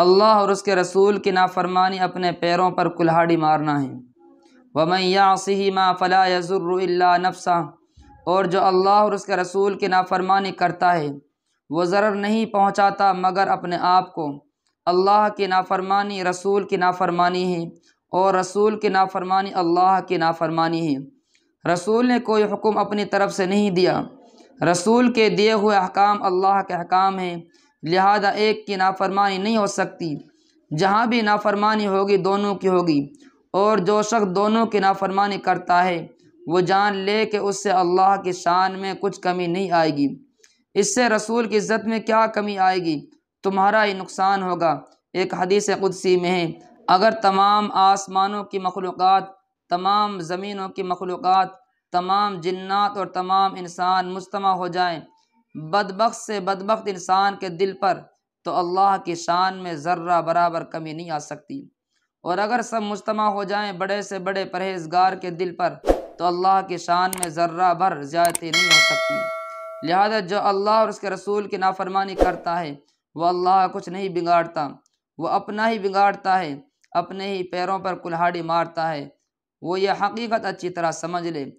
अल्लाह और उसके रसूल की नाफरमानी अपने पैरों पर कुल्हाड़ी मारना है वमैयासी माँ फ़ला यजुर्रा नफसा और जो अल्लाह और उसके रसूल की नाफरमानी करता है वो ज़र नहीं पहुँचाता मगर अपने आप को अल्लाह की नाफरमानी रसूल की नाफरमानी है और रसूल की नाफरमानी अल्लाह की नाफरमानी है रसूल ने कोई हुक्म अपनी तरफ से नहीं दिया रसूल के दिए हुए अहकाम अल्लाह के अहकाम हैं लिहाजा एक की नाफरमानी नहीं हो सकती जहाँ भी नाफरमानी होगी दोनों की होगी और जो शख्स दोनों की नाफरमानी करता है वो जान ले कि उससे अल्लाह की शान में कुछ कमी नहीं आएगी इससे रसूल की इज़्ज़त में क्या कमी आएगी तुम्हारा ही नुकसान होगा एक हदीस कुदसी में है अगर तमाम आसमानों की मखलूक़ तमाम ज़मीनों की मखलूक़ तमाम जन्ात और तमाम इंसान मुजतम हो जाएँ बदबक से बदबक इंसान के दिल पर तो अल्लाह की शान में ज़र्रा बराबर कमी नहीं आ सकती और अगर सब मुजतम हो जाएं बड़े से बड़े परहेजगार के दिल पर तो अल्लाह की शान में ज़र्रा भर ज़्यादती नहीं हो सकती लिहाजा जो अल्लाह और उसके रसूल की नाफरमानी करता है वह अल्लाह कुछ नहीं बिगाड़ता वह अपना ही बिगाड़ता है अपने ही पैरों पर कुल्हाड़ी मारता है वो यह हकीकत अच्छी तरह समझ ले